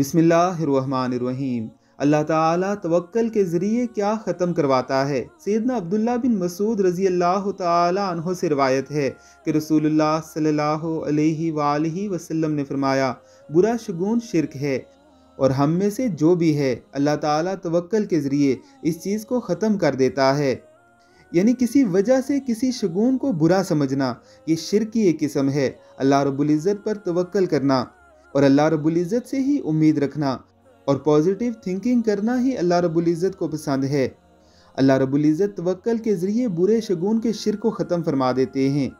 बिसमीम अल्लाह ताला तवक्ल के ज़रिए क्या ख़त्म करवाता है सैदना अब्दुल्ला बिन मसूद रज़ी अल्लाह तहों से रवायत है कि रसूलुल्लाह सल्लल्लाहु अलैहि वसल्लम ने फरमाया बुरा शगुन शिरक है और हम में से जो भी है अल्लाह ताला तवक्ल के ज़रिए इस चीज़ को ख़त्म कर देता है यानी किसी वजह से किसी शगुन को बुरा समझना ये शिर की एक किस्म है अल्लाह रबुल्ज़त पर तवक्ल करना और अल्लाह रबुल्ज़त से ही उम्मीद रखना और पॉजिटिव थिंकिंग करना ही अल्लाह रबुल्ज़त को पसंद है अल्लाह रबुल्ज़त तवक्ल के ज़रिए बुरे शगुन के शिर को ख़त्म फरमा देते हैं